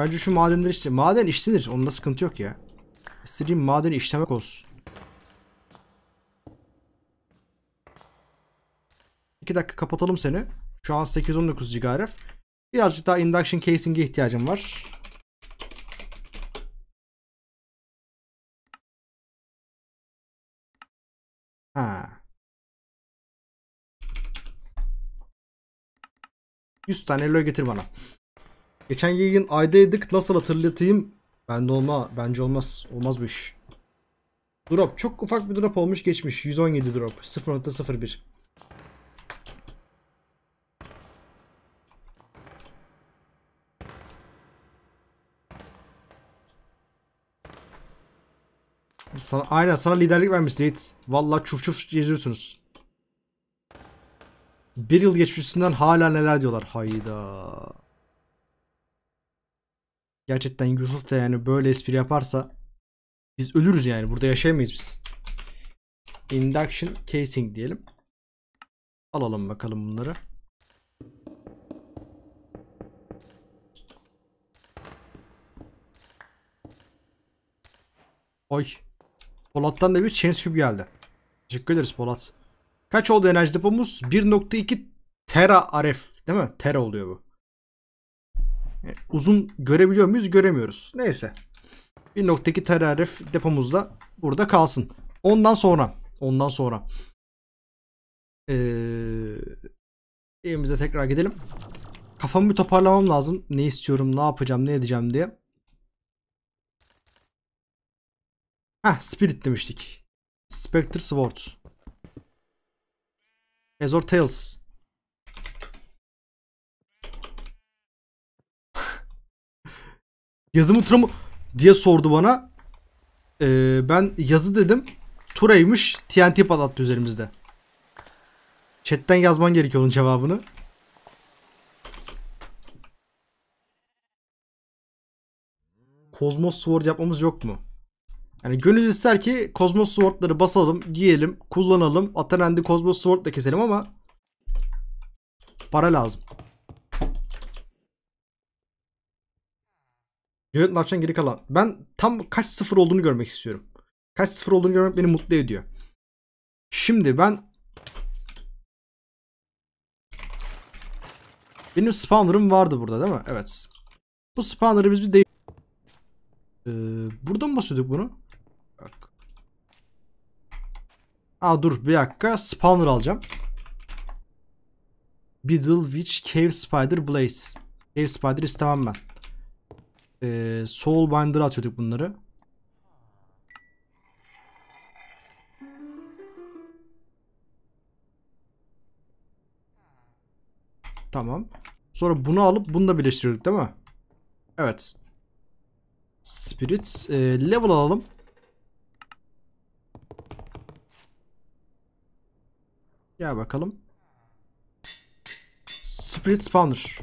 Bence şu madenleri işte. Maden işlenir. Onda sıkıntı yok ya. İstediğim madeni işlemek olsun. 2 dakika kapatalım seni. Şu an 819 GHz. Birazcık daha induction casing'e ihtiyacım var. Ha. yüz tane lo getir bana. Geçen yayın aydaydık nasıl hatırlatayım? Ben de olma. Bence olmaz. Olmaz bu iş. Drop. Çok ufak bir drop olmuş geçmiş. 117 drop. 0.01. Sana, aynen sana liderlik vermiş Yiğit. Valla çuf çuf geziyorsunuz. Bir yıl geçmişinden hala neler diyorlar. Hayda. Gerçekten Yusuf da yani böyle espri yaparsa biz ölürüz yani. Burada yaşayamayız biz. Induction casing diyelim. Alalım bakalım bunları. Oy. Polat'tan da bir chance cube geldi. Teşekkür ederiz Polat. Kaç oldu enerji depomuz? 1.2 tera aref değil mi? Tera oluyor bu uzun görebiliyor muyuz? Göremiyoruz. Neyse. Bir noktaki terarif depomuzda burada kalsın. Ondan sonra ondan sonra ee, evimize tekrar gidelim. Kafamı bir toparlamam lazım. Ne istiyorum, ne yapacağım, ne edeceğim diye. Heh, Spirit demiştik. Spectre Sword. Azor Tales. Yazımı tura mı diye sordu bana. Ee, ben yazı dedim. Turaymış. TNT patlattı üzerimizde. Chatten yazman gerekiyor onun cevabını. Kozmos Sword yapmamız yok mu? Yani gönül ister ki Kozmos Sword'ları basalım, giyelim, kullanalım. Atanendi Kozmos Sword'la keselim ama para lazım. Jonathan geri kalan. Ben tam kaç sıfır olduğunu görmek istiyorum. Kaç sıfır olduğunu görmek beni mutlu ediyor. Şimdi ben Benim spawner'ım vardı burada değil mi? Evet. Bu spawner'ı biz bir değiş... Ee, burada mı basıyorduk bunu? Bak. Aa dur bir dakika. Spawner alacağım. Beetle, Witch, Cave Spider, Blaze. Cave Spider istemem ben e, Soul Binder'a atıyorduk bunları. Tamam. Sonra bunu alıp bunu da birleştiriyorduk değil mi? Evet. Spirits. E, level alalım. Gel bakalım. Spirit Spawner.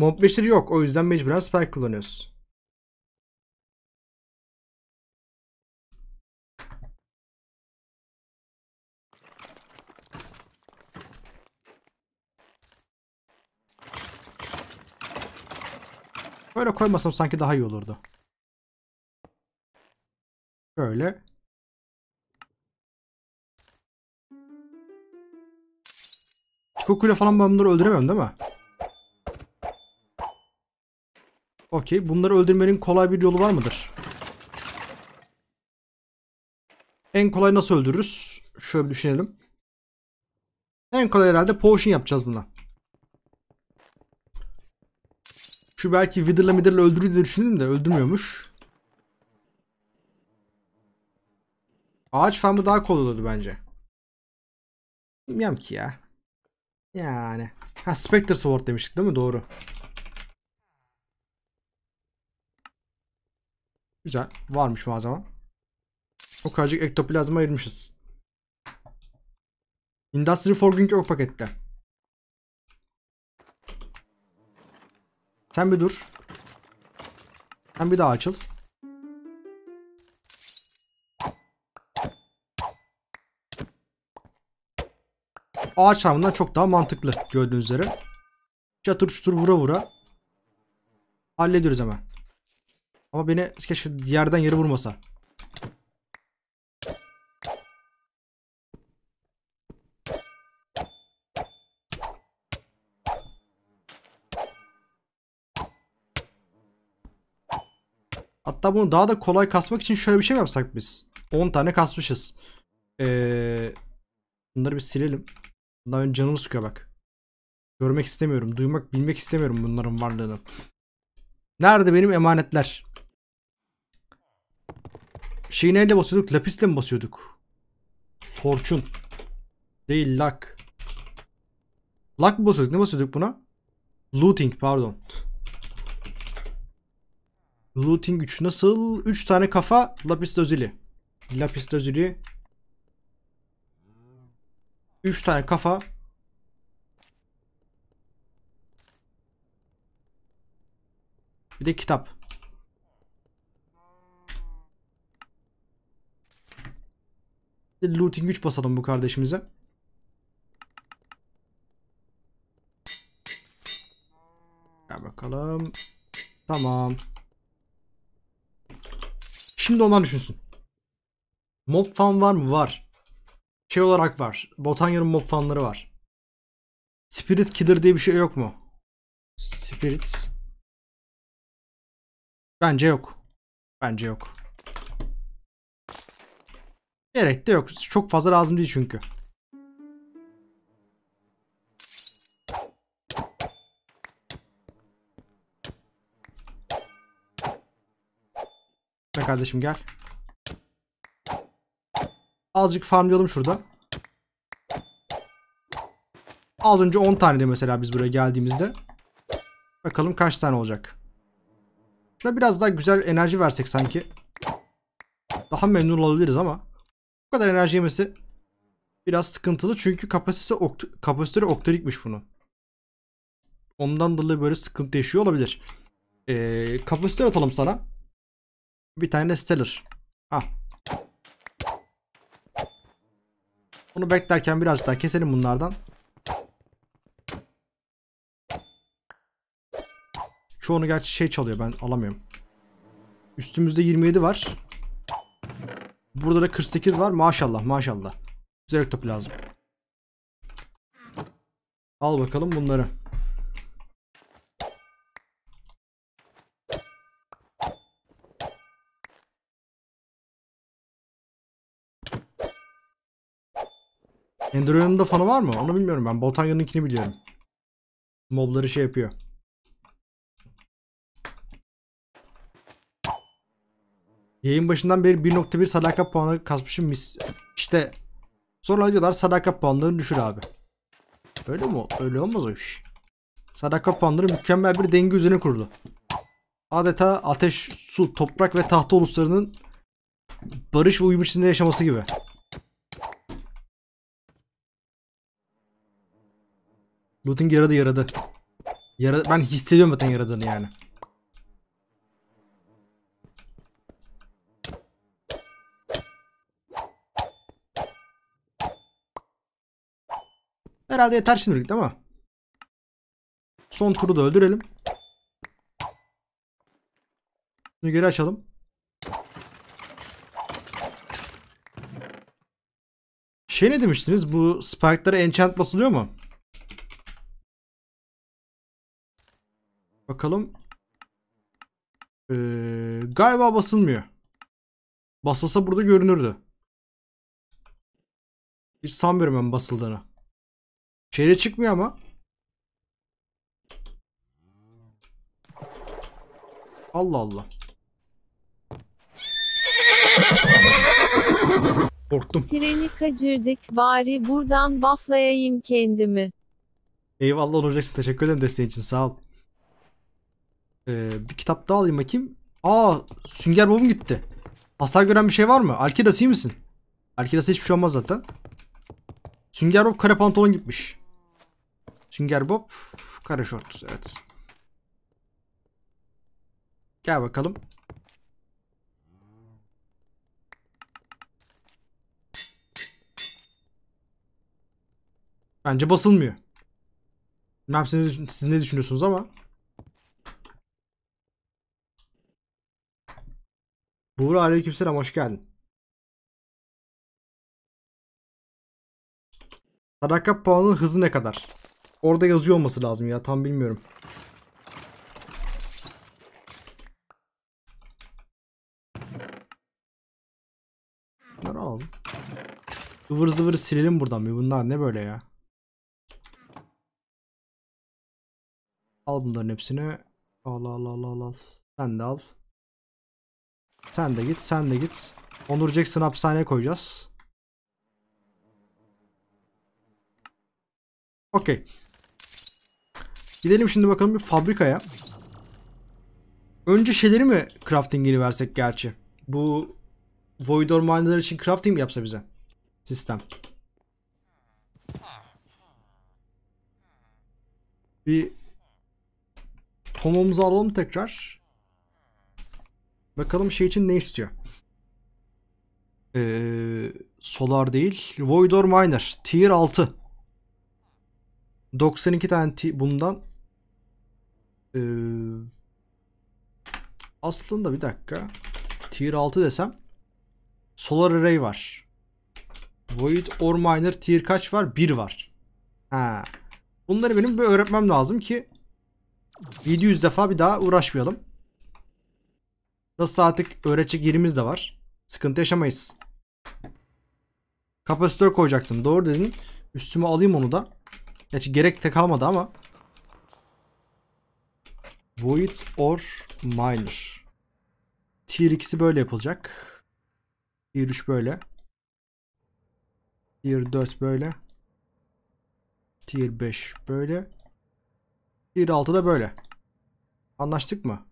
Mont yok. O yüzden mecburen spike kullanıyoruz. Böyle koymasam sanki daha iyi olurdu. Şöyle. Kikokuyla falan ben bunları öldüremem değil mi? Okey. Bunları öldürmenin kolay bir yolu var mıdır? En kolay nasıl öldürürüz? Şöyle bir düşünelim. En kolay herhalde potion yapacağız buna. Şu belki Wither'la Mither'la öldürür diye düşündüm de öldürmüyormuş. Ağaç farmı daha kolay olurdu bence. Bilmiyorum ki ya. Yani. Ha Spectre Sword demiştik değil mi? Doğru. Güzel. Varmış malzeme. O kadarcık ektoplazma ayırmışız. Industry Forging o pakette. Sen bir dur. Sen bir daha açıl. Ağaç harmından çok daha mantıklı gördüğünüz üzere. Çatır çutur vura vura. Hallediyoruz hemen. Ama beni keşke yerden yeri vurmasa. Hatta bunu daha da kolay kasmak için şöyle bir şey mi yapsak biz? 10 tane kasmışız. Ee, bunları bir silelim. Daha önce canımı sıkıyor bak. Görmek istemiyorum. Duymak, bilmek istemiyorum bunların varlığını. Nerede benim emanetler? Şeyi neyle basıyorduk? Lapisle mi basıyorduk? Fortune. Değil luck. Luck mı basıyorduk? Ne basıyorduk buna? Looting pardon. Looting 3 nasıl? 3 tane kafa lapis lazuli. Lapis lazuli. 3 tane kafa. Bir de kitap. Looting güç basalım bu kardeşimize. Gel bakalım. Tamam. Şimdi ondan düşünsün. Mob fan var mı? Var. Şey olarak var. Botanya'nın mob fanları var. Spirit Killer diye bir şey yok mu? Spirit. Bence yok. Bence yok. Gerek de yok. Çok fazla lazım değil çünkü. Gel kardeşim gel. Azıcık farmlayalım şurada. Az önce 10 tane de mesela biz buraya geldiğimizde. Bakalım kaç tane olacak. Şuna biraz daha güzel enerji versek sanki. Daha memnun olabiliriz ama. Bu kadar enerji yemesi biraz sıkıntılı çünkü kapasitesi okt kapasitörü oktalikmiş bunu. Ondan dolayı böyle sıkıntı yaşıyor olabilir. Ee, kapasitör atalım sana. Bir tane Stellar. Ha. Bunu beklerken biraz daha keselim bunlardan. Çoğunu gerçi şey çalıyor ben alamıyorum. Üstümüzde 27 var. Burada da 48 var. Maşallah maşallah. Güzel top lazım. Al bakalım bunları. Enderion'un da fanı var mı? Onu bilmiyorum ben. Boltanya'nınkini biliyorum. Mobları şey yapıyor. Yayın başından beri 1.1 sadaka puanı kasmışım mis. İşte sonra diyorlar sadaka puanlarını düşür abi. Öyle mi? Öyle olmaz o iş. Sadaka puanları mükemmel bir denge üzerine kurdu. Adeta ateş, su, toprak ve tahta uluslarının barış ve uyum içinde yaşaması gibi. Looting yaradı yaradı. Yaradı. ben hissediyorum zaten yaradığını yani. Herhalde yeter şimdilik değil mi? Son turu da öldürelim. Bunu geri açalım. Şey ne demiştiniz? Bu spike'lara enchant basılıyor mu? Bakalım. Ee, galiba basılmıyor. Basılsa burada görünürdü. Bir sanmıyorum ben basıldığını. Şeyde çıkmıyor ama. Allah Allah. Korktum. Treni kaçırdık bari buradan baflayayım kendimi. Eyvallah olacaksın. Teşekkür ederim desteğin için. Sağ ol. Ee, bir kitap daha alayım bakayım. Aa Sünger Bob'um gitti. Hasar gören bir şey var mı? Arkidas iyi misin? Arkidas'a hiçbir şey olmaz zaten. Sünger Bob kare pantolon gitmiş. Sünger Bob. Kare shorts, Evet. Gel bakalım. Bence basılmıyor. Bilmem siz, siz ne düşünüyorsunuz ama. Buğra aleykümselam hoş geldin. Sadaka puanının hızı ne kadar? Orada yazıyor olması lazım ya tam bilmiyorum. Bunları alalım. Ivır zıvır silelim buradan bir bunlar ne böyle ya. Al bunların hepsini. Al al al al al. Sen de al. Sen de git sen de git. Onur Jackson hapishaneye koyacağız. Okey. Gidelim şimdi bakalım bir fabrikaya. Önce şeyleri mi crafting'ini versek gerçi? Bu Void Ormanlar için crafting mi yapsa bize? Sistem. Bir Tomumuzu alalım tekrar. Bakalım şey için ne istiyor? Ee, solar değil. Voidor Miner. Tier 6. 92 tane bundan ee, aslında bir dakika. Tier 6 desem. Solar Array var. Void or Miner tier kaç var? 1 var. Ha. Bunları benim bir öğretmem lazım ki 700 defa bir daha uğraşmayalım. Nasıl artık öğretecek yerimiz de var. Sıkıntı yaşamayız. Kapasitör koyacaktım. Doğru dedin. Üstüme alayım onu da. Gerçi gerek de kalmadı ama Void or Miner. Tier 2'si böyle yapılacak. Tier 3 böyle. Tier 4 böyle. Tier 5 böyle. Tier 6 da böyle. Anlaştık mı?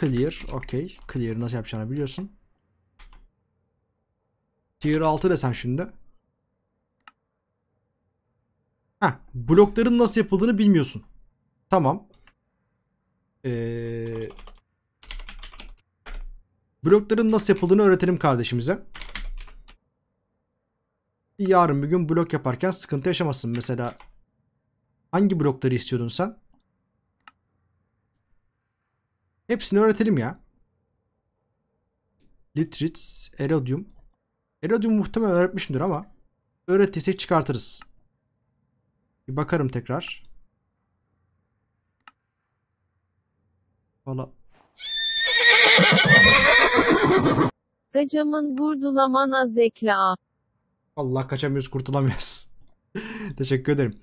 Clear. Okey. Clear nasıl yapacağını biliyorsun. Tier 6 desem şimdi. Heh, blokların nasıl yapıldığını bilmiyorsun. Tamam ee, blokların nasıl yapıldığını öğretelim kardeşimize. Yarın bir gün blok yaparken sıkıntı yaşamasın. Mesela hangi blokları istiyordun sen? Hepsini öğretelim ya. Litritz, Erodium. Erodium muhtemelen öğretmişimdir ama öğrettiysek çıkartırız. Bir bakarım tekrar. Kacamın vurdulaman burdulamana zekla. Allah kaçamıyoruz kurtulamıyoruz. Teşekkür ederim.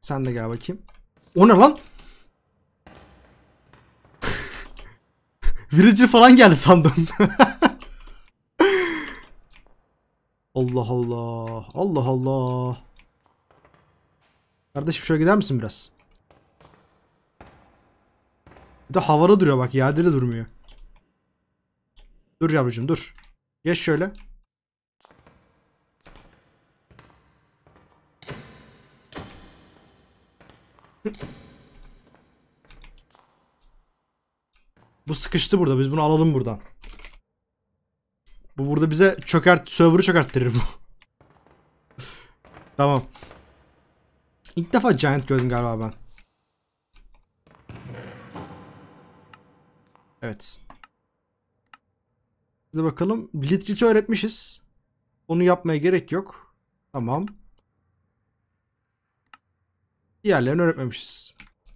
Sen de gel bakayım. O ne lan? Villager falan geldi sandım. Allah Allah. Allah Allah. Kardeşim şöyle gider misin biraz? Bir de havada duruyor bak. Yerde de durmuyor. Dur yavrucuğum dur. Geç şöyle. Bu sıkıştı burada. Biz bunu alalım buradan. Bu burada bize çökert, server'ı çökerttirir bu. tamam. İlk defa giant gördüm galiba ben. Evet. Hadi bakalım. Litrit'i öğretmişiz. Onu yapmaya gerek yok. Tamam. Diğerlerini öğretmemişiz.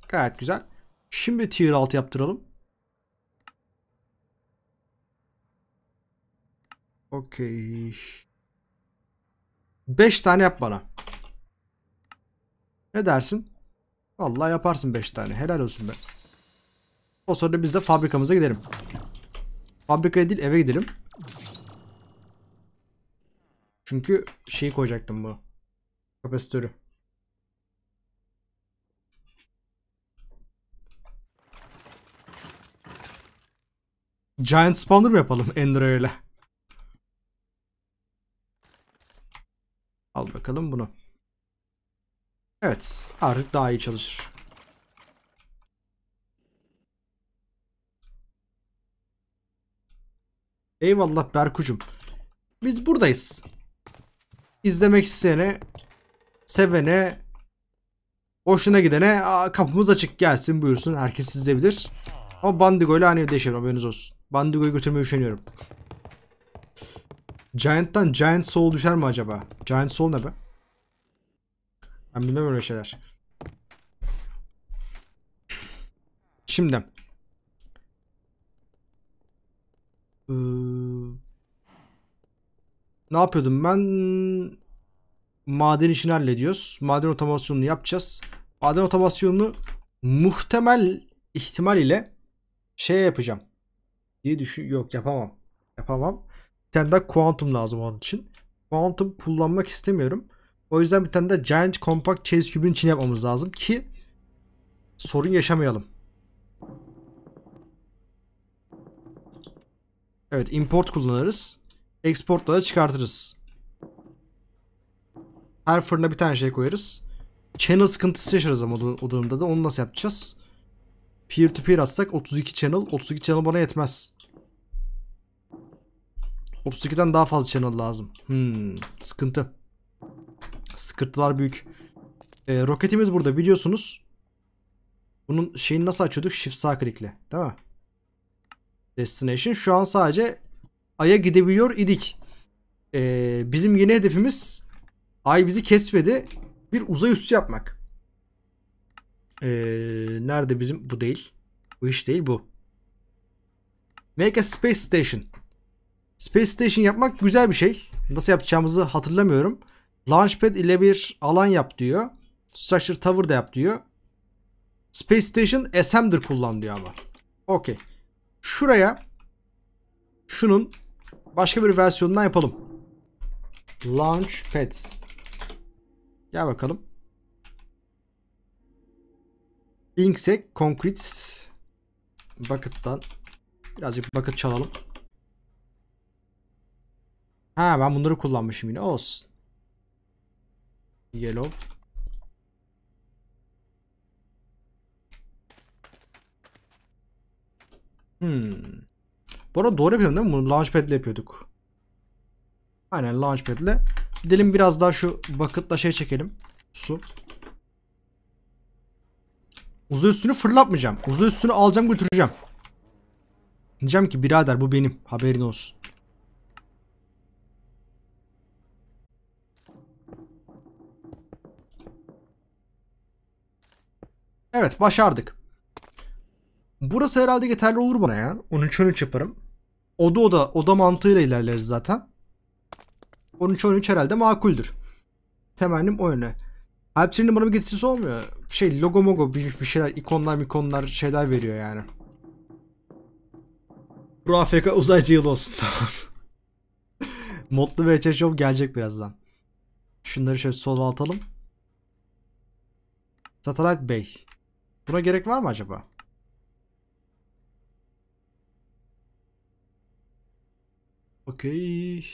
Gayet güzel. Şimdi tier 6 yaptıralım. Okey. 5 tane yap bana. Ne dersin? Vallahi yaparsın 5 tane. Helal olsun be. O sonra biz de fabrikamıza gidelim. Fabrikaya değil eve gidelim. Çünkü şeyi koyacaktım bu. Kapasitörü. Giant spawner mı yapalım Ender öyle? Al bakalım bunu. Evet artık daha iyi çalışır. Eyvallah Berkucum. Biz buradayız. İzlemek isteyene, sevene, hoşuna gidene kapımız açık gelsin buyursun. Herkes izleyebilir. Ama Bandigo ile aynı evde yaşarım haberiniz olsun. Bandigo'yu götürmeyi üşeniyorum. Giant'tan Giant Soul düşer mi acaba? Giant Soul ne be? Ben bilmem öyle şeyler. Şimdi Ee, ne yapıyordum ben? Maden işini hallediyoruz. Maden otomasyonunu yapacağız. Maden otomasyonunu muhtemel ihtimal ile şey yapacağım. Diye düşün yok yapamam. Yapamam. Bir tane daha kuantum lazım onun için. Kuantum kullanmak istemiyorum. O yüzden bir tane de Giant Compact Chase Cube'ün için yapmamız lazım ki sorun yaşamayalım. Evet import kullanırız. Exportla da çıkartırız. Her fırına bir tane şey koyarız. Channel sıkıntısı yaşarız ama o durumda da onu nasıl yapacağız? Peer to peer atsak 32 channel. 32 channel bana yetmez. 32'den daha fazla channel lazım. Hmm, sıkıntı. Sıkıntılar büyük. Ee, roketimiz burada biliyorsunuz. Bunun şeyini nasıl açıyorduk? Shift sağ klikle. Değil mi? Destination. Şu an sadece Ay'a gidebiliyor idik. Ee, bizim yeni hedefimiz Ay bizi kesmedi. Bir uzay üssü yapmak. Ee, nerede bizim? Bu değil. Bu iş değil bu. Make a space station. Space station yapmak güzel bir şey. Nasıl yapacağımızı hatırlamıyorum. Launchpad ile bir alan yap diyor. Structure Tower da yap diyor. Space Station SM'dir kullan diyor ama. Okey. Şuraya şunun başka bir versiyonundan yapalım. Launchpad. Gel bakalım. Inksec Concrete Bucket'tan birazcık bucket çalalım. Ha ben bunları kullanmışım yine. Olsun. Yellow. Hmm. Bu arada doğru yapıyorum değil mi? Bunu Launchpad ile yapıyorduk. Aynen Launchpad ile. Gidelim biraz daha şu bucket'la şey çekelim. Su. Uzay üstünü fırlatmayacağım. Uzay üstünü alacağım götüreceğim. Diyeceğim ki birader bu benim. Haberin olsun. Evet başardık. Burası herhalde yeterli olur bana ya. 13 13 yaparım. Oda oda oda mantığıyla ilerleriz zaten. 13 13 herhalde makuldür. Temennim o yöne. Alpçinin bana bir getirisi olmuyor. Şey logo mogo bir, bir şeyler ikonlar mikonlar şeyler veriyor yani. Bu Afrika uzaycı yıl olsun tamam. Modlu bir HHOM gelecek birazdan. Şunları şöyle sola atalım. Satellite bey. Buna gerek var mı acaba? Okey.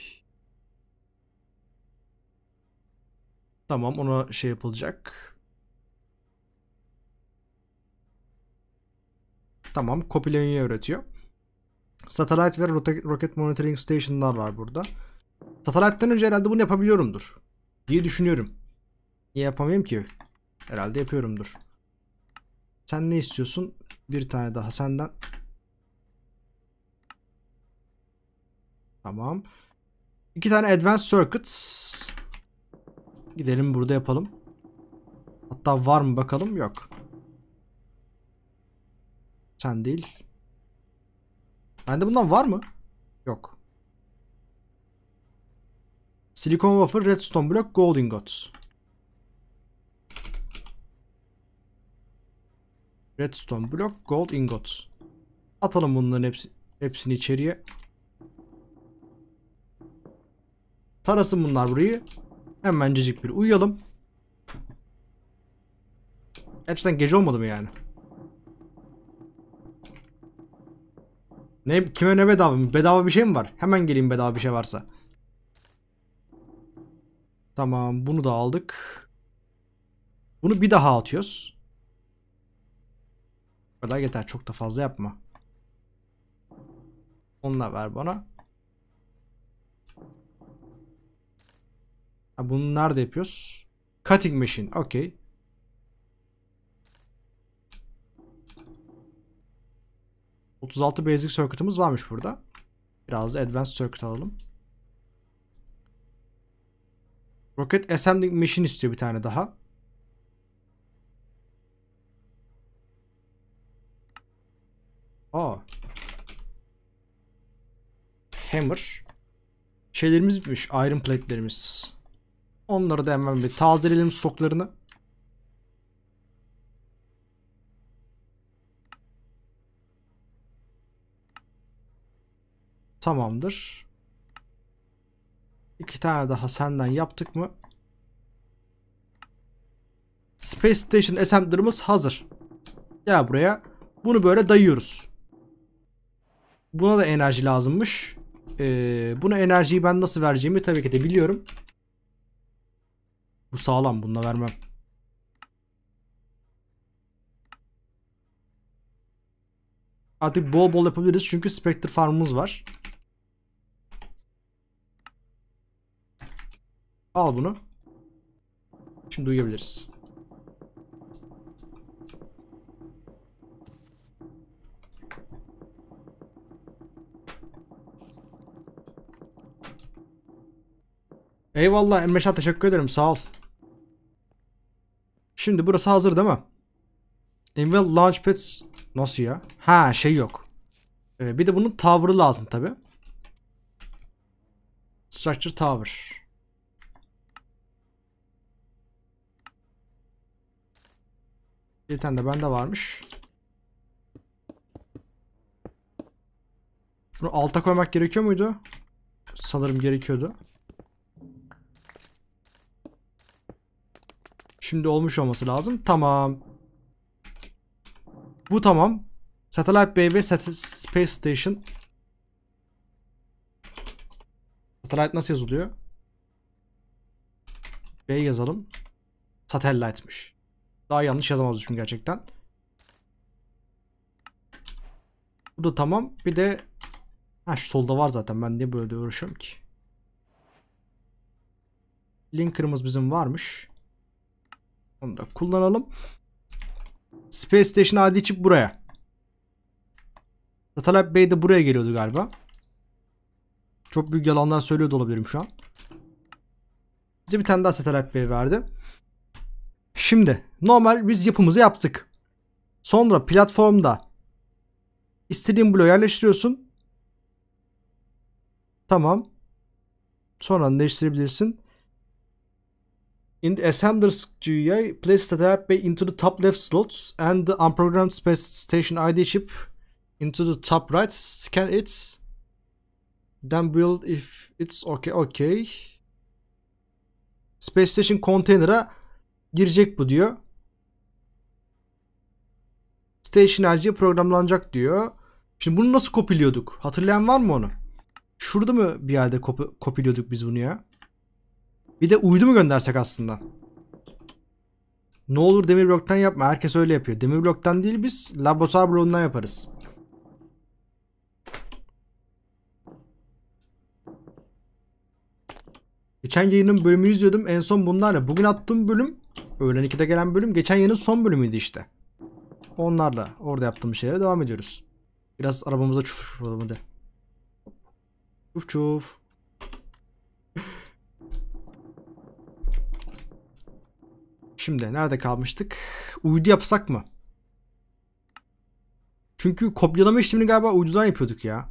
Tamam ona şey yapılacak. Tamam kopyalamayı öğretiyor. Satellite ve Rocket Monitoring Station'lar var burada. Satellite'den önce herhalde bunu yapabiliyorumdur. Diye düşünüyorum. Niye yapamayayım ki? Herhalde yapıyorumdur. Sen ne istiyorsun? Bir tane daha senden. Tamam. İki tane Advanced Circuits. Gidelim burada yapalım. Hatta var mı bakalım? Yok. Sen değil. Bende bundan var mı? Yok. Silikon wafer, redstone block, gold ingot. Redstone block, gold ingot. Atalım bunların hepsi, hepsini içeriye. Tarasın bunlar burayı. Hemencecik bir uyuyalım. Gerçekten gece olmadı mı yani? Ne kime ne bedava mı? Bedava bir şey mi var? Hemen geleyim bedava bir şey varsa. Tamam bunu da aldık. Bunu bir daha atıyoruz. Bu kadar yeter çok da fazla yapma. Onunla ver bana. bunu nerede yapıyoruz? Cutting machine. Okey. ...36 basic circuit'ımız varmış burada. Biraz da advanced circuit alalım. Rocket assembling machine istiyor bir tane daha. Aa. Hammer. Şeylerimiz bitmiş. Iron plate'lerimiz. Onları da hemen bir tazeleyelim stoklarını. Tamamdır. İki tane daha senden yaptık mı? Space Station assembler'ımız hazır. Gel buraya. Bunu böyle dayıyoruz. Buna da enerji lazımmış. Ee, buna enerjiyi ben nasıl vereceğimi tabii ki de biliyorum. Bu sağlam. Bununla vermem. Artık bol bol yapabiliriz. Çünkü Spectre farmımız var. Al bunu. Şimdi uyuyabiliriz. Eyvallah Emreşah teşekkür ederim sağ ol. Şimdi burası hazır değil mi? Envel Launchpad nasıl ya? Ha şey yok. Ee, bir de bunun tavrı lazım tabi. Structure Tower. Bir tane de bende varmış. Bunu alta koymak gerekiyor muydu? Sanırım gerekiyordu. Şimdi olmuş olması lazım. Tamam. Bu tamam. Satellite Bay ve Sat Space Station. Satellite nasıl yazılıyor? B yazalım. Satellite'miş. Daha yanlış yazamazmışım gerçekten. Bu da tamam. Bir de ha şu solda var zaten. Ben niye böyle uğraşıyorum ki? Linker'ımız bizim varmış. Onu da kullanalım. Space Station adi çip buraya. Datalab Bey de buraya geliyordu galiba. Çok büyük yalanlar söylüyordu olabilirim şu an. Bize bir tane daha Datalab Bey verdi. Şimdi normal biz yapımızı yaptık. Sonra platformda istediğin bloğu yerleştiriyorsun. Tamam. Sonra değiştirebilirsin. In the assembler's GUI, place the DAP into the top left slots and the unprogrammed space station ID chip into the top right. Scan it. Then build if it's okay. Okay. Space Station Container'a girecek bu diyor. Station ID programlanacak diyor. Şimdi bunu nasıl kopiliyorduk? Hatırlayan var mı onu? Şurada mı bir yerde kop kopiliyorduk biz bunu ya? Bir de uydu mu göndersek aslında? Ne olur demir bloktan yapma. Herkes öyle yapıyor. Demir bloktan değil biz laboratuvar bloğundan yaparız. Geçen yayının bölümünü izliyordum. En son bunlarla. Bugün attığım bölüm öğlen 2'de gelen bölüm geçen yayının son bölümüydü işte. Onlarla orada yaptığım şeylere devam ediyoruz. Biraz arabamıza çuf çuf çuf çuf. Şimdi nerede kalmıştık? Uydu yapsak mı? Çünkü kopyalama işlemini galiba uydudan yapıyorduk ya.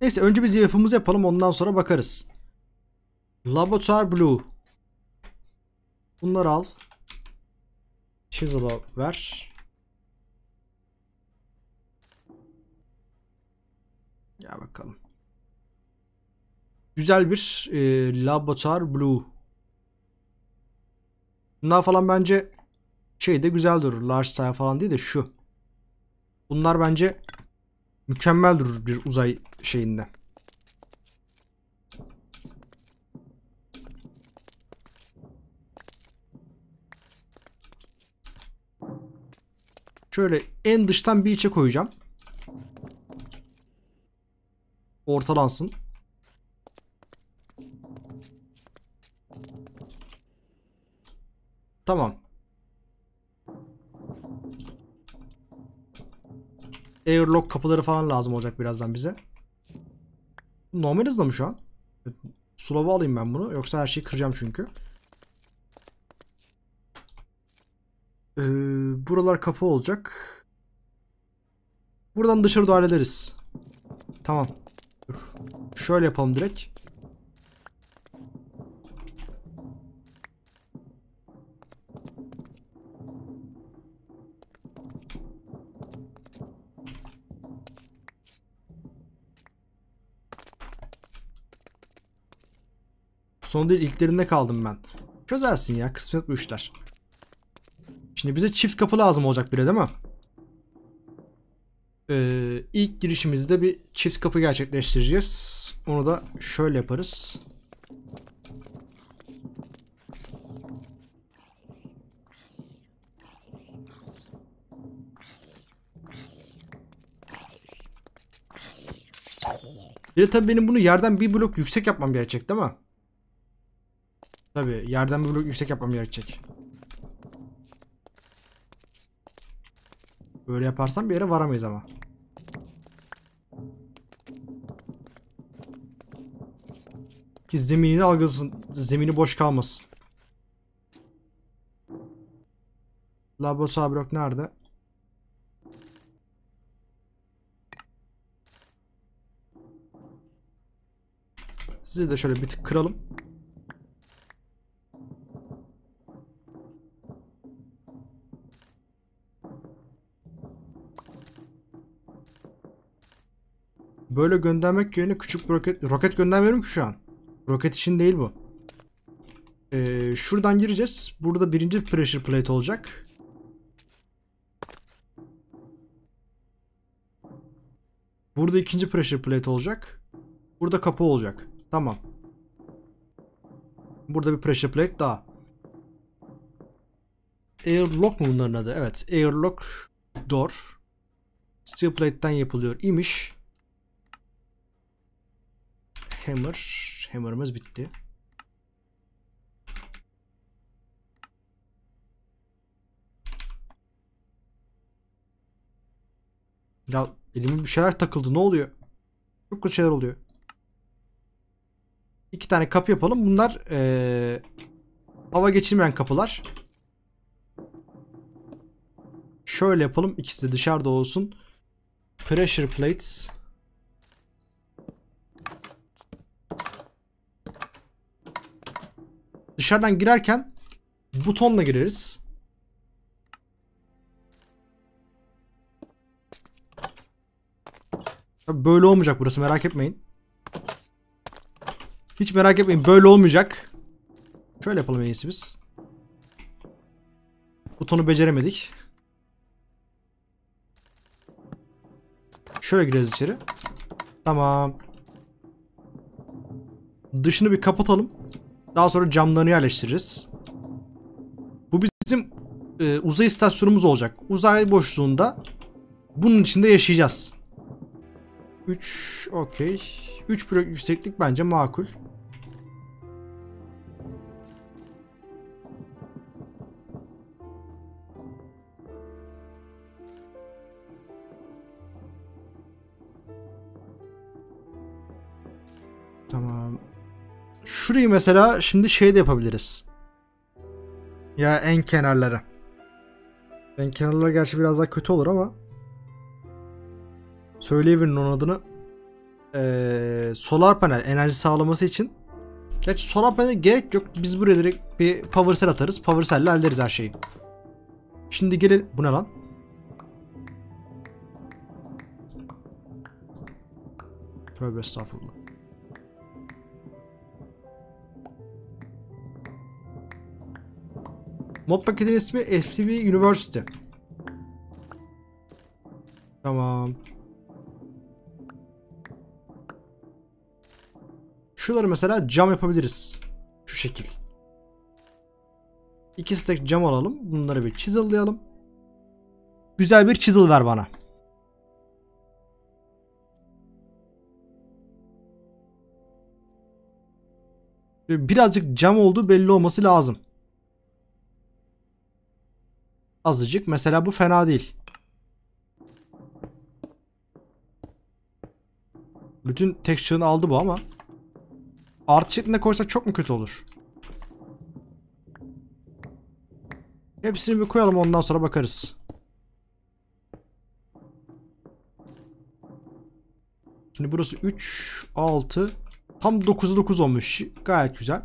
Neyse önce biz yapımızı yapalım ondan sonra bakarız. Laboratuvar Blue. Bunları al. Chisel'a ver. Ya bakalım. Güzel bir e, Laboratuvar Blue. Bunlar falan bence şey de güzel durur. Large style falan değil de şu. Bunlar bence mükemmel durur bir uzay şeyinde. Şöyle en dıştan bir içe koyacağım. Ortalansın. Tamam. Airlock kapıları falan lazım olacak birazdan bize. Normal hızla mı şu an? Slow'a alayım ben bunu. Yoksa her şeyi kıracağım çünkü. Ee, buralar kapı olacak. Buradan dışarı da hallederiz. Tamam. Dur. Şöyle yapalım direkt. Son değil ilklerinde kaldım ben. Çözersin ya kısmet bu işler. Şimdi bize çift kapı lazım olacak bile değil mi? Ee, ilk girişimizde bir çift kapı gerçekleştireceğiz. Onu da şöyle yaparız. Bir de tabii benim bunu yerden bir blok yüksek yapmam gerekecek değil mi? Tabi yerden bir blok yüksek yapmam gerekecek. Böyle yaparsam bir yere varamayız ama. Ki zeminini algılsın, Zemini boş kalmasın. Laboratuvar blok nerede? Sizi de şöyle bir tık kıralım. Böyle göndermek yerine küçük roket... Roket göndermiyorum ki şu an. Roket için değil bu. Ee, şuradan gireceğiz. Burada birinci pressure plate olacak. Burada ikinci pressure plate olacak. Burada kapı olacak. Tamam. Burada bir pressure plate daha. Airlock mu bunların adı? Evet. Airlock door. Steel plate'den yapılıyor imiş hammer. Hammer'ımız bitti. Ya elimin bir şeyler takıldı. Ne oluyor? Çok kötü şeyler oluyor. İki tane kapı yapalım. Bunlar ee, hava geçirmeyen kapılar. Şöyle yapalım. İkisi de dışarıda olsun. Pressure plates. Dışarıdan girerken butonla gireriz. Tabii böyle olmayacak burası merak etmeyin. Hiç merak etmeyin böyle olmayacak. Şöyle yapalım en iyisi biz. Butonu beceremedik. Şöyle gireceğiz içeri. Tamam. Dışını bir kapatalım. Daha sonra camlarını yerleştiririz. Bu bizim e, uzay istasyonumuz olacak. Uzay boşluğunda bunun içinde yaşayacağız. 3 okey. 3 blok yükseklik bence makul. Şurayı mesela şimdi şey de yapabiliriz. Ya en kenarları. En kenarları gerçi biraz daha kötü olur ama. Söyleyiverin onun adını. Ee, solar panel enerji sağlaması için. Gerçi solar panel gerek yok. Biz buraya direkt bir power cell atarız. Power cell ile hallederiz her şeyi. Şimdi gelin. Bu ne lan? Tövbe estağfurullah. Mod paketin ismi FTV University. Tamam. Şuları mesela cam yapabiliriz. Şu şekil. İki stack cam alalım. Bunları bir chisel'layalım. Güzel bir çizil ver bana. Birazcık cam olduğu belli olması lazım. Azıcık. Mesela bu fena değil. Bütün texture'ını aldı bu ama. Artı şeklinde koysak çok mu kötü olur? Hepsini bir koyalım ondan sonra bakarız. Şimdi burası 3, 6, tam 9'a 9 olmuş. Gayet güzel.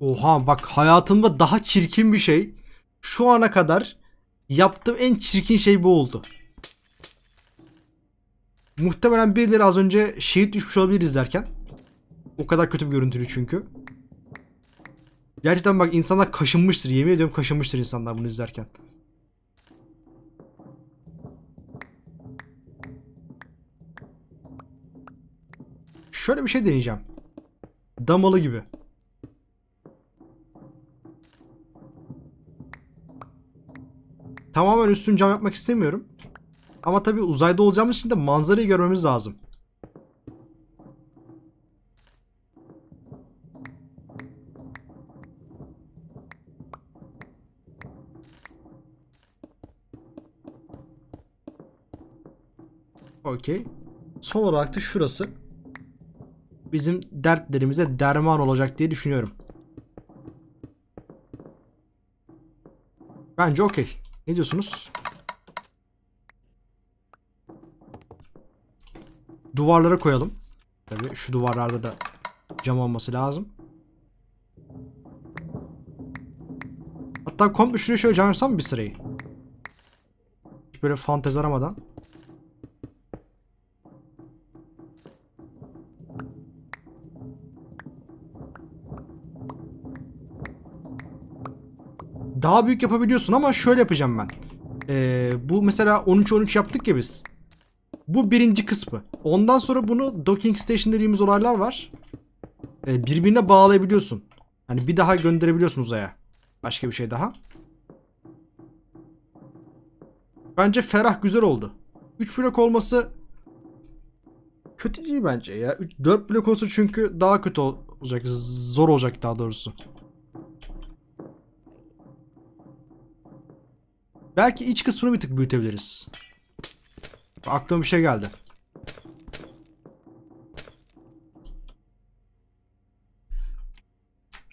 Oha bak hayatımda daha çirkin bir şey. Şu ana kadar yaptığım en çirkin şey bu oldu. Muhtemelen birileri az önce şehit düşmüş olabilir izlerken. O kadar kötü bir görüntülü çünkü. Gerçekten bak insanlar kaşınmıştır. Yemin ediyorum kaşınmıştır insanlar bunu izlerken. Şöyle bir şey deneyeceğim. Damalı gibi. Tamamen üstün cam yapmak istemiyorum. Ama tabii uzayda olacağımız için de manzarayı görmemiz lazım. Okey. Son olarak da şurası. Bizim dertlerimize derman olacak diye düşünüyorum. Bence okey. Ne diyorsunuz? Duvarlara koyalım. Tabii şu duvarlarda da cam olması lazım. Hatta komple şuraya şöyle cam yapsam bir sırayı? böyle fantezi aramadan. daha büyük yapabiliyorsun ama şöyle yapacağım ben. Ee, bu mesela 13-13 yaptık ya biz. Bu birinci kısmı. Ondan sonra bunu docking station dediğimiz olaylar var. Ee, birbirine bağlayabiliyorsun. Hani bir daha gönderebiliyorsun uzaya. Başka bir şey daha. Bence ferah güzel oldu. 3 blok olması kötü değil bence ya. 4 blok olsa çünkü daha kötü olacak. Zor olacak daha doğrusu. Belki iç kısmını bir tık büyütebiliriz. Aklıma bir şey geldi.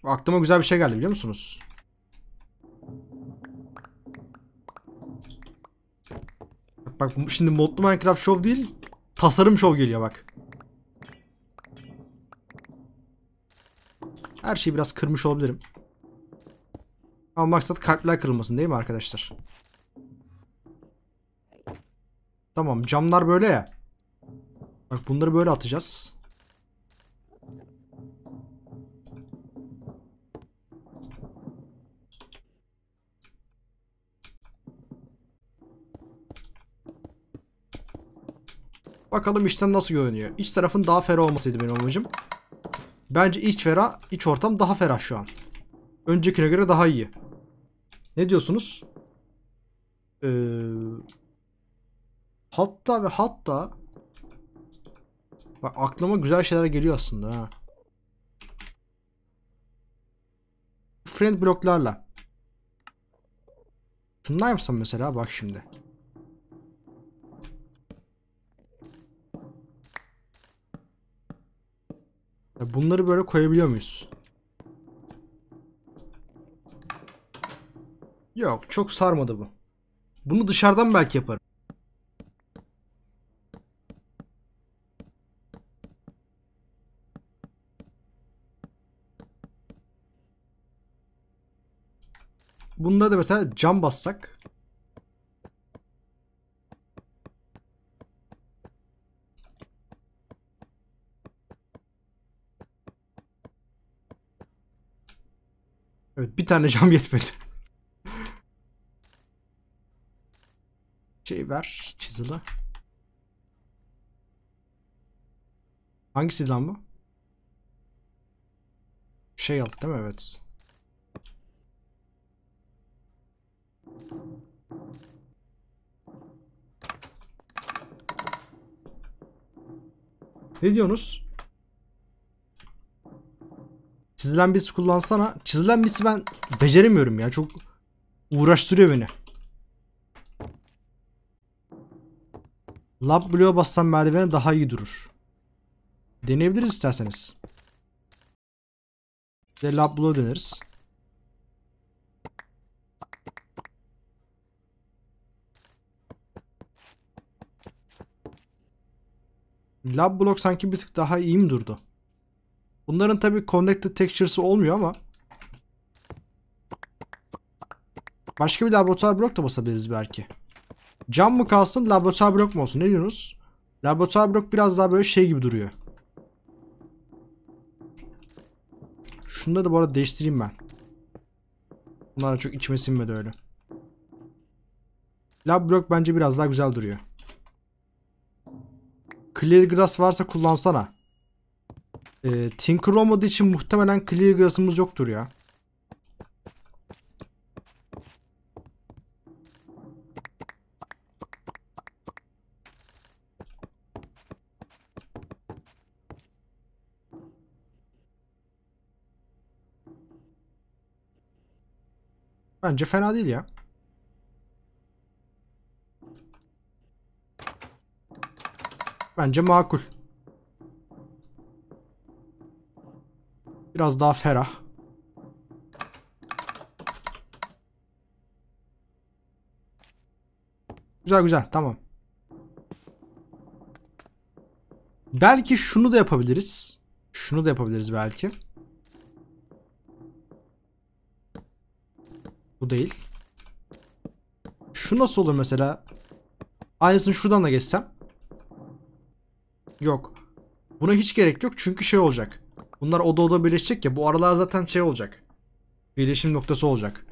Aklıma güzel bir şey geldi biliyor musunuz? Bak şimdi modlu Minecraft şov değil, tasarım şov geliyor bak. Her şeyi biraz kırmış olabilirim. Ama maksat kalpler kırılmasın değil mi arkadaşlar? Tamam camlar böyle ya. Bak bunları böyle atacağız. Bakalım içten nasıl görünüyor. İç tarafın daha ferah olmasıydı benim amacım. Bence iç ferah, iç ortam daha ferah şu an. Öncekine göre daha iyi. Ne diyorsunuz? Eee... Hatta ve hatta bak aklıma güzel şeyler geliyor aslında ha. Friend bloklarla. Şunlar yapsam mesela bak şimdi. Bunları böyle koyabiliyor muyuz? Yok çok sarmadı bu. Bunu dışarıdan belki yaparım. Bunda da mesela cam bassak. Evet bir tane cam yetmedi. şey ver çizili. Hangisi lan bu? Şey aldık değil mi? Evet. Ne diyorsunuz? Çizilen birisi kullansana. Çizilen birisi ben beceremiyorum ya. Çok uğraştırıyor beni. Lab bloğa bassam merdivene daha iyi durur. Deneyebiliriz isterseniz. de lab bloğa deneriz. Lab block sanki bir tık daha iyi mi durdu? Bunların tabi connected textures'ı olmuyor ama Başka bir laboratuvar blok da basabiliriz belki. Cam mı kalsın laboratuvar blok mu olsun ne diyorsunuz? Laboratuvar blok biraz daha böyle şey gibi duruyor. Şunları da bu arada değiştireyim ben. Bunlar çok içime sinmedi öyle. Lab blok bence biraz daha güzel duruyor. Clear Grass varsa kullansana. Ee, Tinker olmadığı için muhtemelen Clear Grass'ımız yoktur ya. Bence fena değil ya. Bence makul. Biraz daha ferah. Güzel güzel tamam. Belki şunu da yapabiliriz. Şunu da yapabiliriz belki. Bu değil. Şu nasıl olur mesela? Aynısını şuradan da geçsem. Yok. Buna hiç gerek yok çünkü şey olacak. Bunlar oda oda birleşecek ya. Bu aralar zaten şey olacak. Birleşim noktası olacak.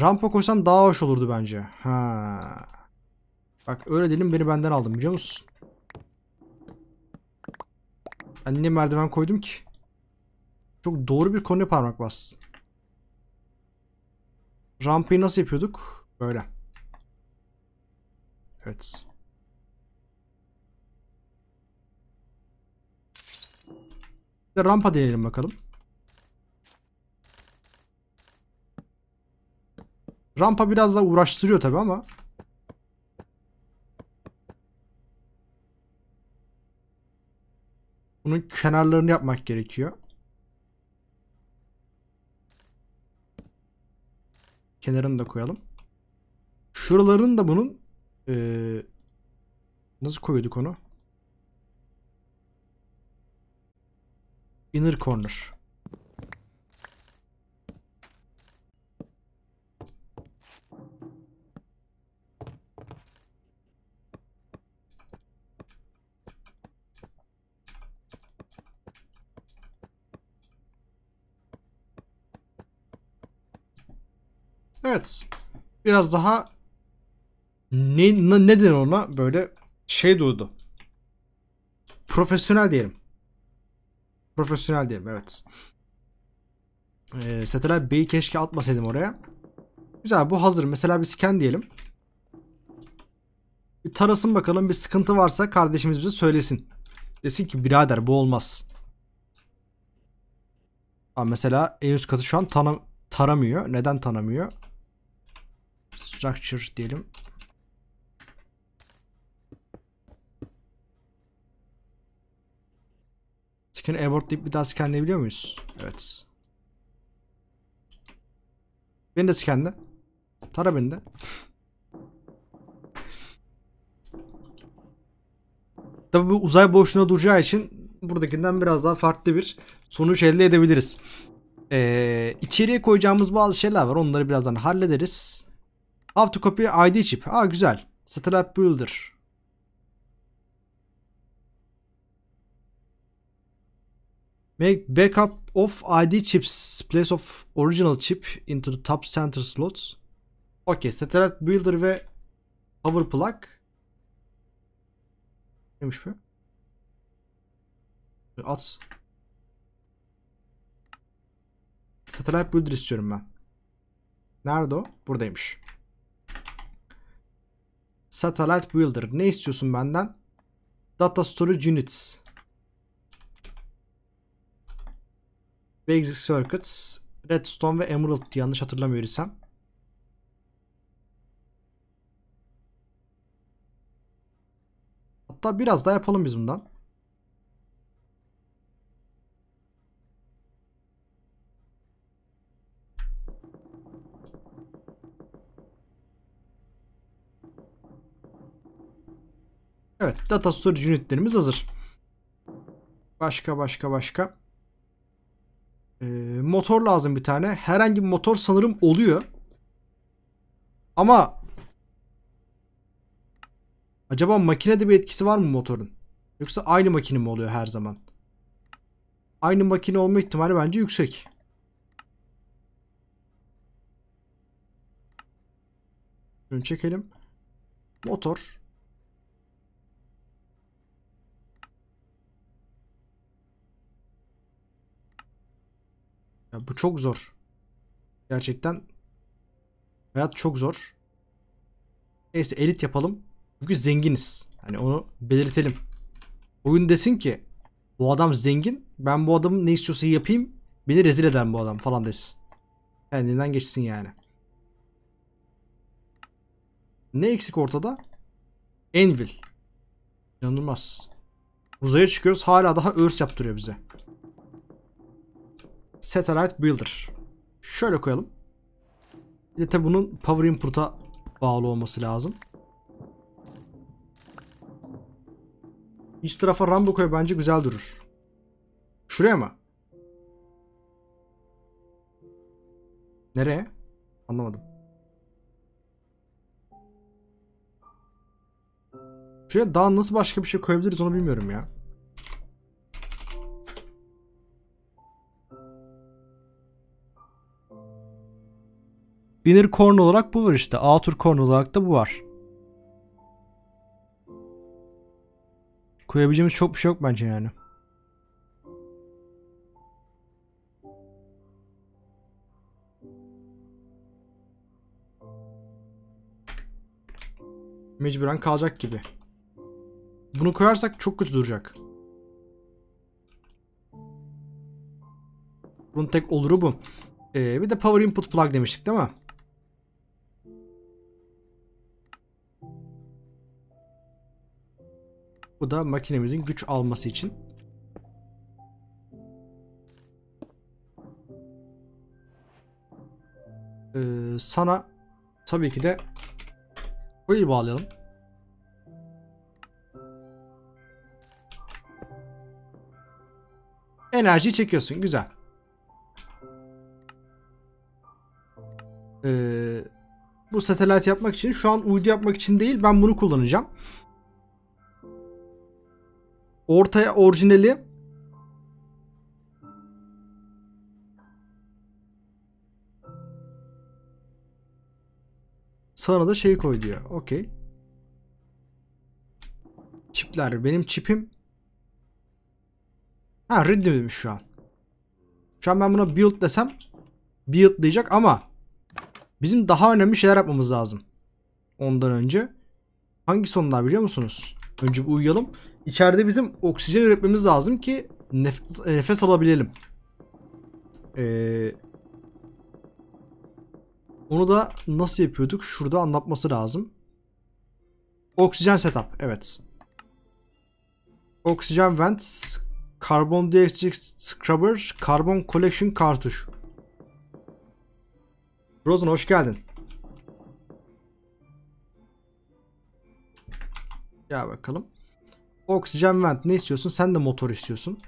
Rampa koysam daha hoş olurdu bence. Ha. Bak öyle dedim beni benden aldım biliyor musun? Ben niye merdiven koydum ki? Çok doğru bir konuya parmak bastın. Rampayı nasıl yapıyorduk? Böyle. Evet. de rampa deneyelim bakalım. Rampa biraz daha uğraştırıyor tabi ama. Bunun kenarlarını yapmak gerekiyor. Kenarını da koyalım. Şuraların da bunun ee, nasıl koyduk onu? Inner corner. Evet. Biraz daha ne, ne neden ona böyle şey durdu. Profesyonel diyelim. Profesyonel diyelim evet. Ee, Satellite B'yi keşke atmasaydım oraya. Güzel bu hazır. Mesela bir scan diyelim. Bir tarasın bakalım bir sıkıntı varsa kardeşimiz bize söylesin. Desin ki birader bu olmaz. Aa, mesela en üst katı şu an tanım taramıyor. Neden tanamıyor? Structure diyelim. Scanner abort deyip bir daha scanlayabiliyor muyuz? Evet. Beni de scanle. Tara beni de. Tabi bu uzay boşluğuna duracağı için buradakinden biraz daha farklı bir sonuç elde edebiliriz. Ee, içeriye koyacağımız bazı şeyler var. Onları birazdan hallederiz. Autocopy ID chip. Aa güzel. Satellite Builder. Make backup of ID chips. Place of original chip into the top center slots. Okay, Satellite Builder ve Power Plug. Neymiş bu? At. Satellite Builder istiyorum ben. Nerede o? Buradaymış. Satellite Builder. Ne istiyorsun benden? Data Storage Units. Basic Circuits, Redstone ve Emerald yanlış hatırlamıyor isem. Hatta biraz daha yapalım biz bundan. Evet, data storage unitlerimiz hazır. Başka başka başka. E, motor lazım bir tane. Herhangi bir motor sanırım oluyor. Ama acaba makinede bir etkisi var mı motorun? Yoksa aynı makine mi oluyor her zaman? Aynı makine olma ihtimali bence yüksek. Şunu çekelim. Motor. Ya bu çok zor. Gerçekten hayat çok zor. Neyse elit yapalım. Çünkü zenginiz. Hani onu belirtelim. Oyun desin ki bu adam zengin. Ben bu adamın ne istiyorsa yapayım. Beni rezil eden bu adam falan desin. Kendinden geçsin yani. Ne eksik ortada? Envil. İnanılmaz. Uzaya çıkıyoruz. Hala daha örs yaptırıyor bize. Satellite Builder. Şöyle koyalım. Bir de tabi bunun Power Input'a bağlı olması lazım. İç tarafa RAM Rambo koy bence güzel durur. Şuraya mı? Nereye? Anlamadım. Şuraya daha nasıl başka bir şey koyabiliriz onu bilmiyorum ya. Inner corner olarak bu var işte. Outer corner olarak da bu var. Koyabileceğimiz çok bir şey yok bence yani. Mecburen kalacak gibi. Bunu koyarsak çok kötü duracak. Bunun tek oluru bu. Ee, bir de power input plug demiştik değil mi? Bu da makinemizin güç alması için. Ee, sana tabii ki de coil bağlayalım. Enerji çekiyorsun. Güzel. Ee, bu satelit yapmak için şu an uydu yapmak için değil ben bunu kullanacağım. Ortaya orijinali Sana da şey koy diyor. Okey. Çipler. Benim çipim Ha reddedilmiş şu an. Şu an ben buna build desem build diyecek ama bizim daha önemli şeyler yapmamız lazım. Ondan önce. Hangi sonlar biliyor musunuz? Önce bir uyuyalım içeride bizim oksijen üretmemiz lazım ki nefes, nefes alabilelim. Ee, onu da nasıl yapıyorduk? Şurada anlatması lazım. Oksijen setup. Evet. Oksijen vent. Carbon dioxide scrubber. Carbon collection kartuş. Rozan hoş geldin. Gel bakalım. Oksijen vent ne istiyorsun? Sen de motor istiyorsun.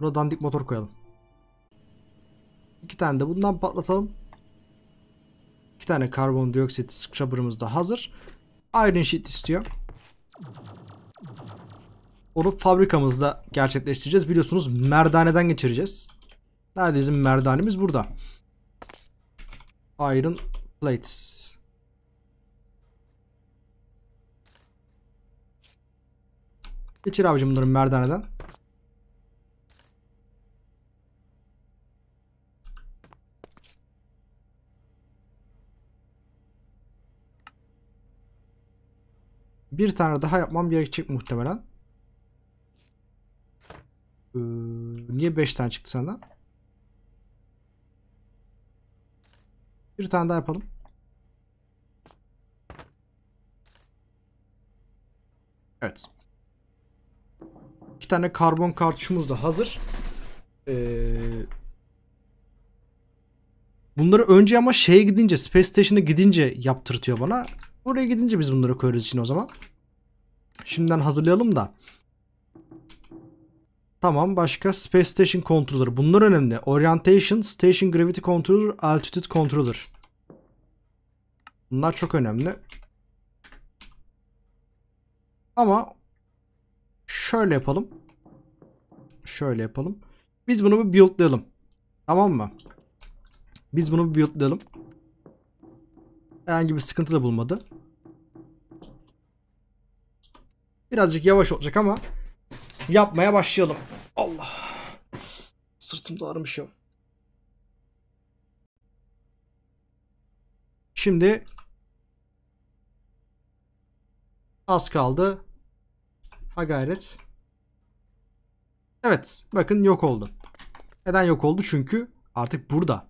burada dandik motor koyalım. İki tane de bundan patlatalım. İki tane karbondioksit scrubber'ımız da hazır. Iron sheet istiyor. Onu fabrikamızda gerçekleştireceğiz. Biliyorsunuz merdaneden geçireceğiz. Nerede bizim merdanemiz? Burada. Iron plates. Geçir abicim bunları merdaneden. Bir tane daha yapmam gerekecek muhtemelen. Ee, niye 5 tane çıktı senden? Bir tane daha yapalım. Evet. İki tane karbon kartuşumuz da hazır. Ee, bunları önce ama şeye gidince Space Station'a gidince yaptırtıyor bana. Oraya gidince biz bunları koyarız için o zaman. Şimdiden hazırlayalım da. Tamam başka Space Station Controller. Bunlar önemli. Orientation, Station Gravity Controller, Altitude Controller. Bunlar çok önemli. Ama Şöyle yapalım. Şöyle yapalım. Biz bunu bir buildlayalım. Tamam mı? Biz bunu bir buildlayalım. Herhangi bir sıkıntı da bulmadı. Birazcık yavaş olacak ama yapmaya başlayalım. Allah. Sırtımda ağrımış ya. Şimdi az kaldı. Ha gayret. Evet. Bakın yok oldu. Neden yok oldu? Çünkü artık burada.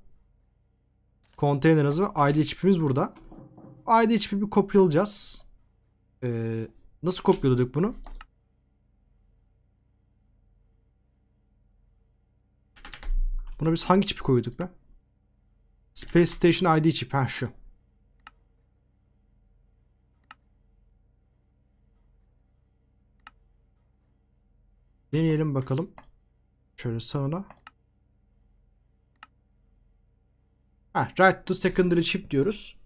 Konteynerimiz ve ID chipimiz burada. ID chipi kopyalayacağız. Ee, nasıl kopyaladık bunu? Buna biz hangi çipi koyduk be? Space Station ID çipi Ha şu. Deneyelim bakalım. Şöyle sağına. Heh, right to secondary chip diyoruz.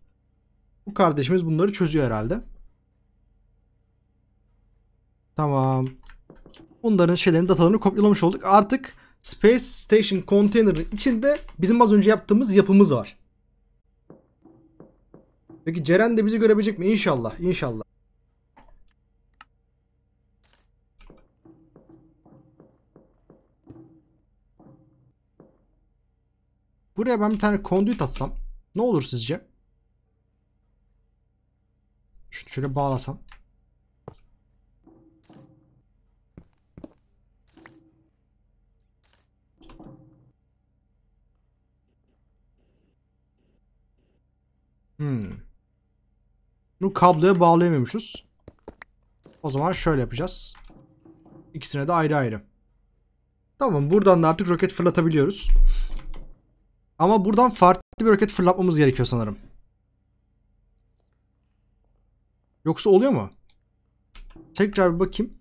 Bu kardeşimiz bunları çözüyor herhalde. Tamam. Bunların şeylerin datalarını kopyalamış olduk. Artık Space Station Container'ın içinde bizim az önce yaptığımız yapımız var. Peki Ceren de bizi görebilecek mi? İnşallah. İnşallah. Buraya ben bir tane conduit atsam ne olur sizce? Şunu şöyle bağlasam. Hmm. Bu kabloya bağlayamıyormuşuz. O zaman şöyle yapacağız. İkisine de ayrı ayrı. Tamam buradan da artık roket fırlatabiliyoruz. Ama buradan farklı bir roket fırlatmamız gerekiyor sanırım. Yoksa oluyor mu? Tekrar bir bakayım.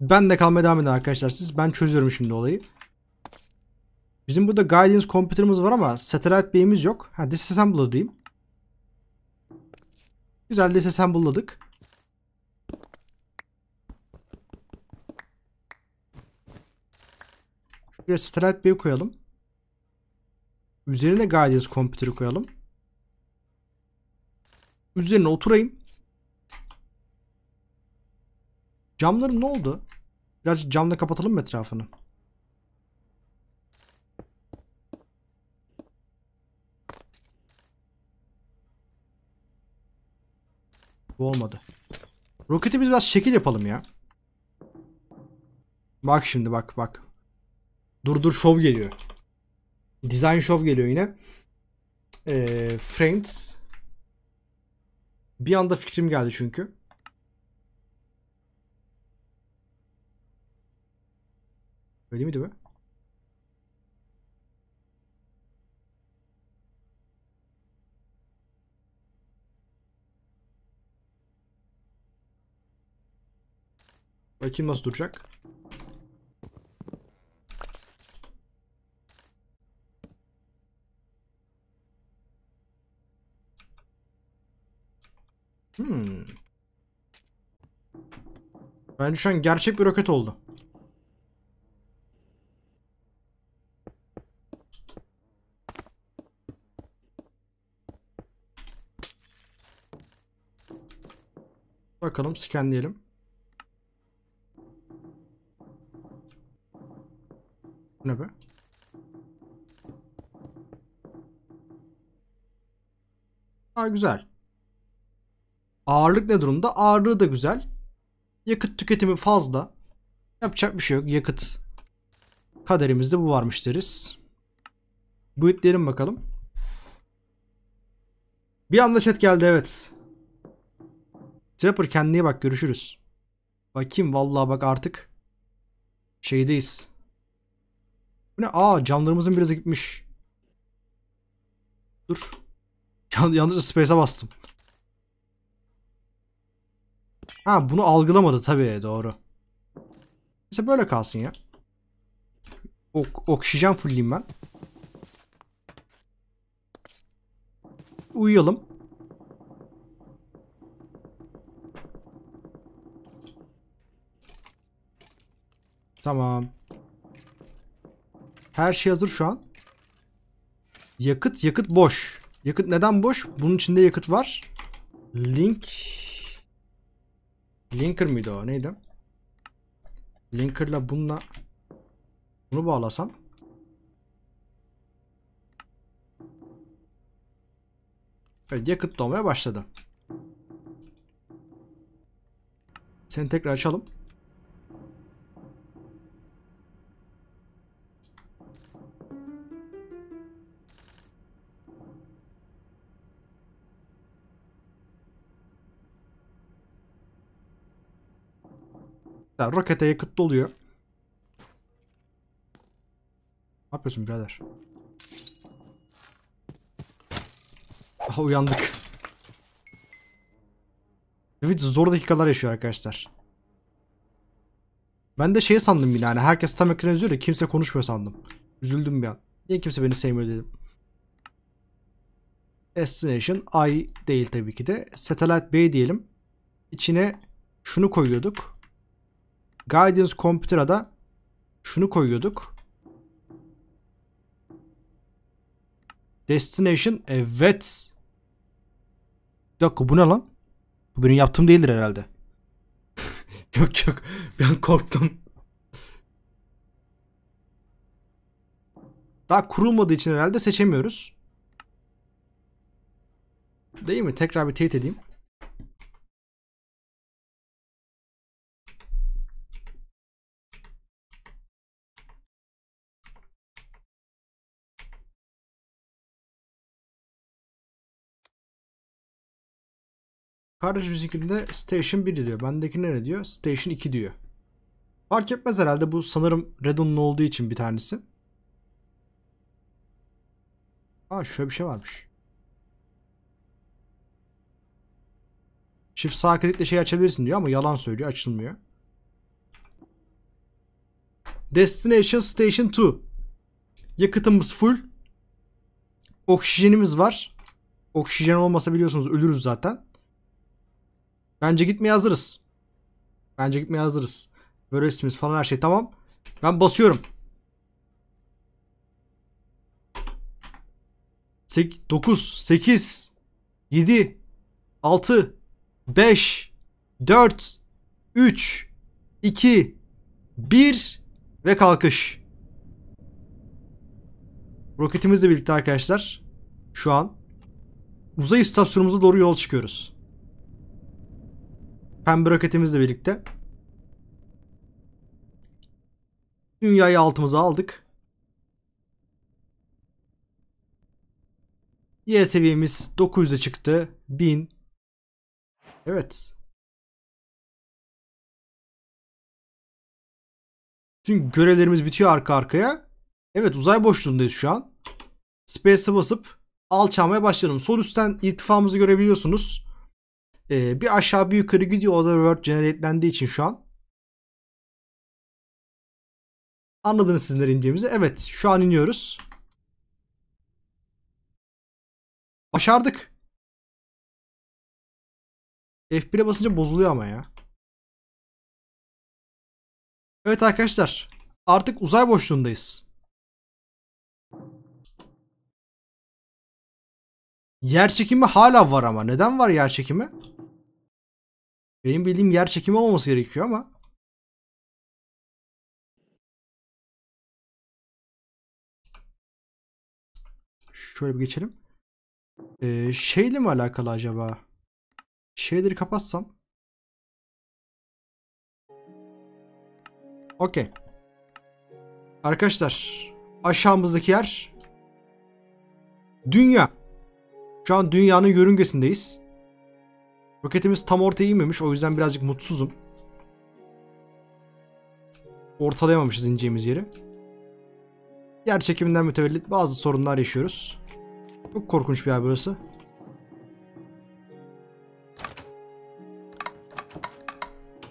Ben de kalmaya devam edin arkadaşlar siz. Ben çözüyorum şimdi olayı. Bizim burada Guidance Computer'ımız var ama Satellite Bey'imiz yok. Ha, disassemble'ı diyeyim. Güzel disassemble'ladık. Buraya Satellite Bay koyalım. Üzerine Guardians Computer'ı koyalım. Üzerine oturayım. Camların ne oldu? Biraz camla kapatalım mı etrafını? Bu olmadı. Roketi biraz şekil yapalım ya. Bak şimdi bak bak. Durdur şov geliyor. Design şov geliyor yine. Ee, Frames. Bir anda fikrim geldi çünkü. Öyle miydi bu? Bakayım nasıl duracak. Hmm. Bence şu an gerçek bir roket oldu. Bakalım scanleyelim. ne be? Aa güzel. Ağırlık ne durumda? Ağırlığı da güzel. Yakıt tüketimi fazla. Yapacak bir şey yok. Yakıt kaderimizde bu varmış deriz. Buitleyelim bakalım. Bir anda chat geldi evet. Trapper kendine bak görüşürüz. Bakayım vallahi bak artık şeydeyiz. Bu ne? Aa camlarımızın biraz gitmiş. Dur. Yan yanlış space'e bastım. Ha bunu algılamadı tabii doğru. Mesela böyle kalsın ya. Ok oksijen fulleyim ben. Uyuyalım. Tamam. Her şey hazır şu an. Yakıt, yakıt boş. Yakıt neden boş? Bunun içinde yakıt var. Link Linker mıydı o neydi? Linker'la bununla bunu bağlasam Evet yakıt dolmaya başladı. Seni tekrar açalım. Ya, rokete yakıt doluyor. Ne yapıyorsun birader? Aha uyandık. Evet zor dakikalar yaşıyor arkadaşlar. Ben de şey sandım yine hani herkes tam ekran üzüyor da kimse konuşmuyor sandım. Üzüldüm bir an. Niye kimse beni sevmiyor dedim. Destination I değil tabii ki de. Satellite B diyelim. İçine şunu koyuyorduk. Guidance Computer'a da şunu koyuyorduk. Destination evet. Bir dakika bu ne lan? Bu benim yaptığım değildir herhalde. yok yok ben korktum. Daha kurulmadığı için herhalde seçemiyoruz. Değil mi? Tekrar bir teyit edeyim. Kardeş müzikinde Station 1 diyor. Bendeki ne diyor? Station 2 diyor. Fark etmez herhalde bu sanırım Redon'un olduğu için bir tanesi. Aa şöyle bir şey varmış. Çift sağ klikle şey açabilirsin diyor ama yalan söylüyor açılmıyor. Destination Station 2 Yakıtımız full. Oksijenimiz var. Oksijen olmasa biliyorsunuz ölürüz zaten. Bence gitmeye hazırız. Bence gitmeye hazırız. Böyle ismimiz falan her şey tamam. Ben basıyorum. 8, 9, 8, 7, 6, 5, 4, 3, 2, 1 ve kalkış. Roketimizle birlikte arkadaşlar şu an uzay istasyonumuza doğru yol çıkıyoruz. Pembe roketimizle birlikte. Dünyayı altımıza aldık. Y seviyemiz 900'e çıktı. 1000. Evet. Tüm görevlerimiz bitiyor arka arkaya. Evet uzay boşluğundayız şu an. Space'e basıp alçalmaya başlayalım. Sol üstten irtifamızı görebiliyorsunuz. Ee, bir aşağı bir yukarı gidiyor. O da word generate'lendiği için şu an. Anladınız sizler ineceğimizi. Evet şu an iniyoruz. Başardık. F1'e basınca bozuluyor ama ya. Evet arkadaşlar. Artık uzay boşluğundayız. Yer çekimi hala var ama. Neden var yer çekimi? Benim bildiğim yer çekimi olması gerekiyor ama şöyle bir geçelim. Ee, şeyle mi alakalı acaba? Şeyleri kapatsam. Okey. Arkadaşlar aşağımızdaki yer dünya. Şu an dünyanın yörüngesindeyiz. Roketimiz tam ortaya inmemiş. O yüzden birazcık mutsuzum. Ortalayamamışız ineceğimiz yeri. Yer çekiminden mütevellit bazı sorunlar yaşıyoruz. Çok korkunç bir yer burası.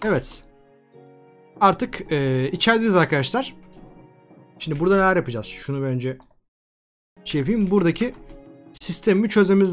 Evet. Artık e, içerideyiz arkadaşlar. Şimdi burada neler yapacağız? Şunu bir önce şey yapayım. Buradaki sistemimi çözmemiz lazım.